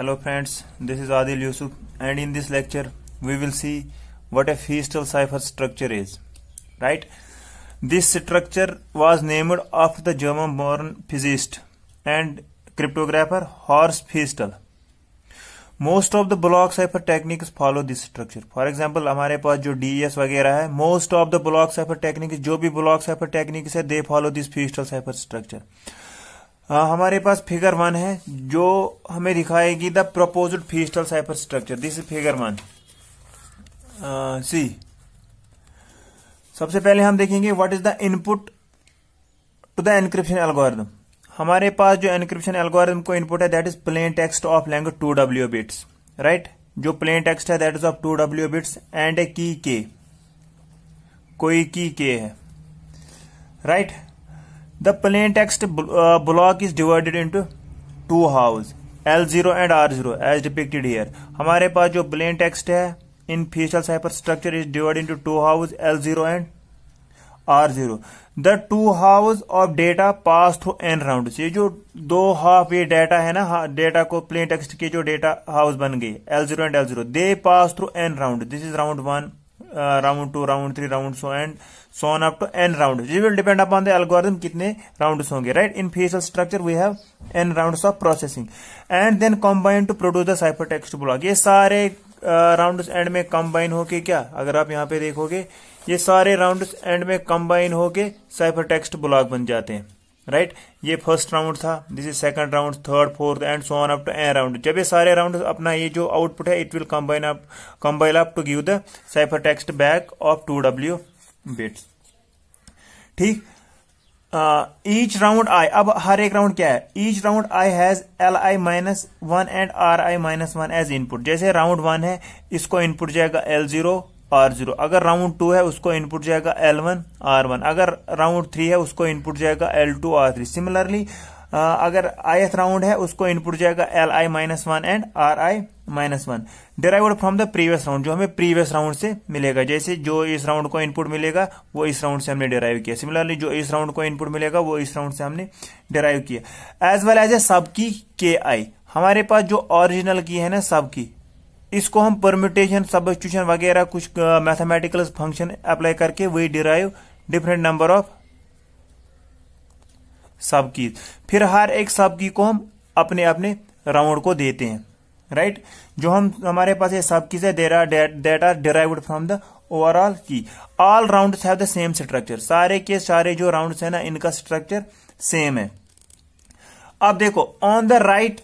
Hello friends, this is Adil Yusuf and in this lecture we will see what a feastal cipher structure is. Right? This structure was named after the German born physicist and cryptographer Horst Feastel. Most of the block cipher techniques follow this structure for example हमारे पास जो DES वगैरह है most of the block cipher techniques जो भी block cipher techniques है they follow this Feistel cipher structure ah, हमारे पास फिगर वन है जो हमें दिखाएगी the proposed Feistel cipher structure this is figure one see सबसे पहले हम देखेंगे what is the input to the encryption algorithm हमारे पास जो एनक्रिप्शन एल्गोरिदम को इनपुट है that is plain text of length two W bits right जो प्लेन टेक्स्ट है that is of two W bits and a key K कोई key K है right right? The plain text block is divided into two halves L zero and R zero as depicted here हमारे पास जो plain text है in Feistel cipher structure is divide into two halves L zero and R zero the two halves of data pass through N round ये जो दो half ये data है ना डेटा को प्लेन टेक्सट की जो डेटा हाउस बन गई L zero and L zero they pass through N round this is round one round two round three round so and so on up to N round जी will depend upon the algorithm कितने round होंगे right in Feistel structure we have N round of processing and then combine to produce the cipher text block ये सारे round uh, end में combine होके क्या अगर आप यहाँ पे देखोगे ये सारे राउंड एंड में कंबाइन होके साइफर टेक्स्ट ब्लॉक बन जाते हैं राइट ये फर्स्ट राउंड था this is second round third fourth and so on up to N round जब ये सारे राउंड अपना ये जो आउटपुट है it will combine up combine up to give the cipher text back of two W bits ठीक each round I अब हर एक राउंड क्या है each round I has L I minus one and R I minus one as input जैसे round one है इसको input जाएगा एल जीरो आर जीरो अगर राउंड टू है उसको इनपुट जाएगा एल वन आर वन अगर राउंड थ्री है उसको इनपुट जाएगा L two R three similarly अगर एथ राउंड है उसको इनपुट जाएगा L I minus one and R I minus one derive from the previous round जो हमें प्रीवियस राउंड से मिलेगा जैसे जो इस राउंड को इनपुट मिलेगा वो इस राउंड से हमने डिराइव किया सिमिलरली जो इस राउंड को इनपुट मिलेगा वो इस राउंड से हमने डिराइव किया as well as a sub की के आई हमारे पास जो ओरिजिनल की है ना सब की इसको हम परम्यूटेशन सबस्टिट्यूशन वगैरह कुछ मैथमेटिकल फंक्शन अप्लाई करके वही डिराइव डिफरेंट नंबर ऑफ सब की फिर हर एक सब की को हम अपने अपने राउंड को देते हैं राइट right? जो हम हमारे पास ये सब की है are are derived from the overall key all round have the same structure सारे के सारे जो राउंड है ना इनका स्ट्रक्चर सेम है अब देखो on the right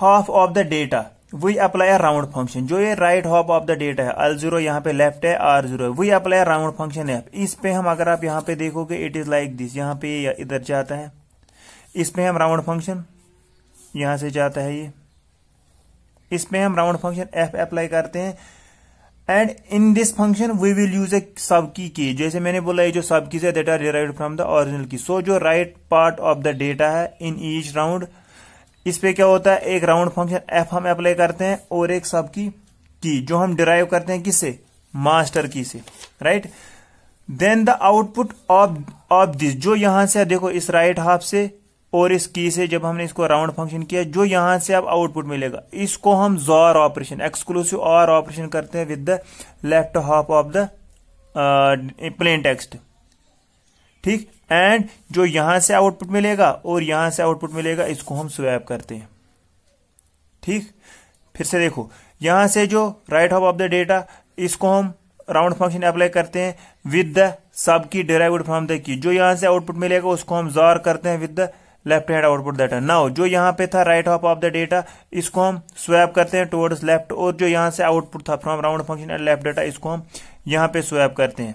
half of the data we apply round function जो ये right half of the data है अल जीरो यहाँ पे लेफ्ट है R zero we apply round function F इस पे हम अगर आप यहाँ पे देखोगे इट इज लाइक दिस यहाँ पे इधर जाता है इस पे हम राउंड फंक्शन यहां से जाता है ये इस पे हम राउंड फंक्शन एफ अप्लाई करते हैं and in this function we will use a sub key की जैसे मैंने बोला ये जो सब की से data derive from the original key so जो right part of the data है इन ईच राउंड इस पे क्या होता है एक राउंड फंक्शन एफ हम अप्लाई करते हैं और एक सब की की जो हम डिराइव करते हैं किससे मास्टर की से right then the output of of this जो यहां से देखो इस राइट हाफ से और इस की से जब हमने इसको राउंड फंक्शन किया जो यहां से अब आउटपुट मिलेगा इसको हम XOR operation exclusive or operation करते हैं with the left half of the plain text ठीक एंड जो यहां से आउटपुट मिलेगा और यहां से आउटपुट मिलेगा इसको हम स्वैप करते हैं ठीक फिर से देखो यहां से जो right half of the data इसको हम राउंड फंक्शन अप्लाई करते हैं विद द सब की डिराइव्ड फ्रॉम द की जो यहां से आउटपुट मिलेगा उसको हम जॉर करते हैं with the left hand output data now जो यहां पे था right half of the data इसको हम स्वैप करते हैं टुवर्ड्स लेफ्ट और जो यहां से आउटपुट था from round function and left data इसको हम यहां पे स्वैप करते हैं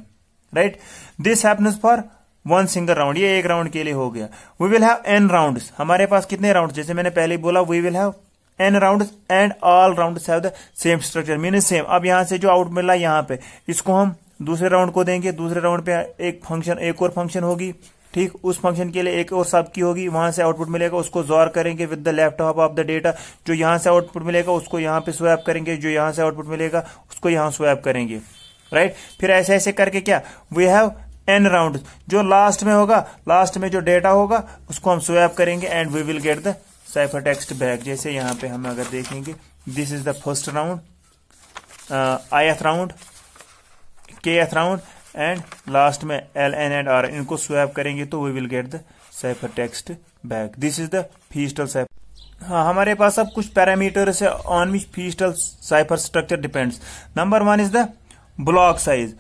right this happens for one single round ये एक राउंड के लिए हो गया we will have N round हमारे पास कितने राउंड जैसे मैंने पहले बोला we will have N round and all round have the same structure mean same अब यहां से जो आउट मिला यहां पे इसको हम दूसरे राउंड को देंगे दूसरे राउंड पे एक फंक्शन एक और फंक्शन होगी ठीक उस फंक्शन के लिए एक और सब की होगी वहां से आउटपुट मिलेगा उसको जोर करेंगे with the left half of the data जो यहां से आउटपुट मिलेगा उसको यहां पे स्वैप करेंगे जो यहां से आउटपुट मिलेगा उसको यहां स्वैप करेंगे राइट right? फिर ऐसे ऐसे करके क्या वी हैव एन राउंड जो लास्ट में होगा लास्ट में जो डेटा होगा उसको हम स्वैप करेंगे and we will get the cipher text back जैसे यहां पे हम अगर देखेंगे this is the first round I ith round के एथ राउंड एंड लास्ट में एल एन एंड आर इनको स्वैप करेंगे तो we will get the cipher text back this is the Feistel cipher हाँ हमारे पास अब कुछ पैरामीटर्स है on which Feistel cipher structure depends number one is the block size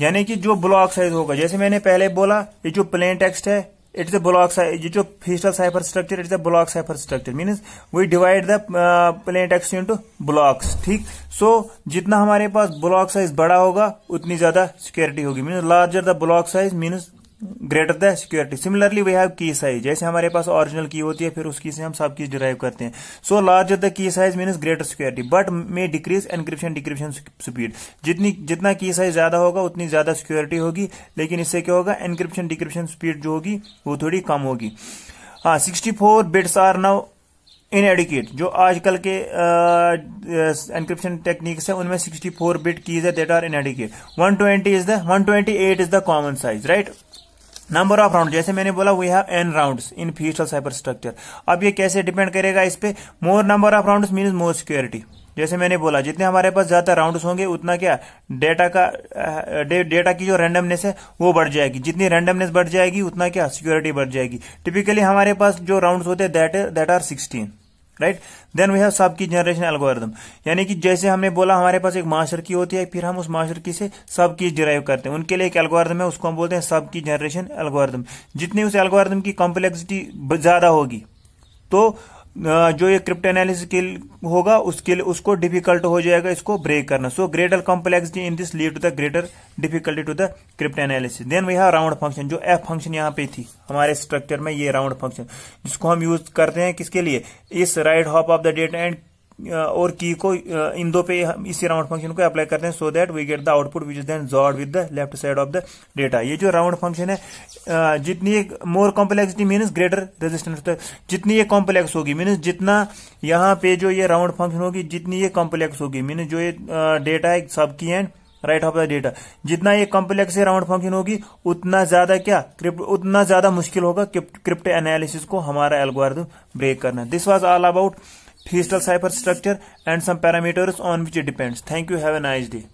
यानी कि जो ब्लॉक साइज होगा जैसे मैंने पहले बोला ये जो प्लेन टेक्स्ट है इट्स अ ब्लॉक साइज ये जो Feistel cipher structure it's a block cipher structure means we divide the plain text into blocks ठीक सो जितना हमारे पास ब्लॉक साइज बड़ा होगा उतनी ज्यादा सिक्योरिटी होगी means larger the block size means greater the security similarly we have key size जैसे हमारे पास ओरिजिनल की होती है फिर उसकी से हम सब की डिराइव करते हैं so larger the key size means greater security but may decrease encryption decryption speed जितनी जितना की साइज ज्यादा होगा उतनी ज्यादा सिक्योरिटी होगी लेकिन इससे क्या होगा एनक्रिप्शन डिक्रिप्शन स्पीड जो होगी वो थोड़ी कम होगी हाँ sixty four bits are now inadequate जो आजकल के एनक्रिप्शन टेक्निक्स है उनमें 64 बिट कीज है that are inadequate one twenty is the 128 is the common size right number of round जैसे मैंने बोला we have n rounds in future cyber structure अब ये कैसे डिपेंड करेगा इस पे more number of rounds means more security जैसे मैंने बोला जितने हमारे पास ज्यादा राउंड्स होंगे उतना क्या डेटा का डेटा की जो रैंडमनेस है वो बढ़ जाएगी जितनी रैंडमनेस बढ़ जाएगी उतना क्या सिक्योरिटी बढ़ जाएगी टिपिकली हमारे पास जो राउंड्स होते हैं that are sixteen right then we have subkey generation algorithm यानी कि जैसे हमने बोला हमारे पास एक मास्टर की होती है फिर हम उस मास्टर की से सब की डिराइव करते हैं उनके लिए एक एल्गोरिदम है उसको हम बोलते हैं सब की जनरेशन एल्गोरिदम जितनी उस एल्गोरिदम की कॉम्प्लेक्सिटी ज्यादा होगी तो जो ये क्रिप्टो एनालिसिस स्किल होगा उस स्किल उसको डिफिकल्ट हो जाएगा इसको ब्रेक करना so greater complex in this lead to the greater difficulty to the cryptanalysis then वही राउंड फंक्शन जो एफ फंक्शन यहाँ पे थी हमारे स्ट्रक्चर में ये राउंड फंक्शन जिसको हम यूज करते हैं किसके लिए इस right half of the data and और की को इन दो पे इसी राउंड फंक्शन को अप्लाई करते हैं so that we get the output which is then XORed with the left side of the data ये जो राउंड फंक्शन है जितनी more complexity means greater resistance जितनी ये कॉम्प्लेक्स होगी मीन्स जितना यहाँ पे जो ये राउंड फंक्शन होगी जितनी ये कॉम्प्लेक्स होगी मीन्स जो ये डेटा है subkey and right of the data जितना ये कॉम्प्लेक्स राउंड फंक्शन होगी उतना ज्यादा क्या क्रिप्ट उतना ज्यादा मुश्किल होगा क्रिप्ट एनालिसिस को हमारा एल्गोरिथम ब्रेक करना this was all about Physical cipher structure and some parameters on which it depends. Thank you. Have a nice day.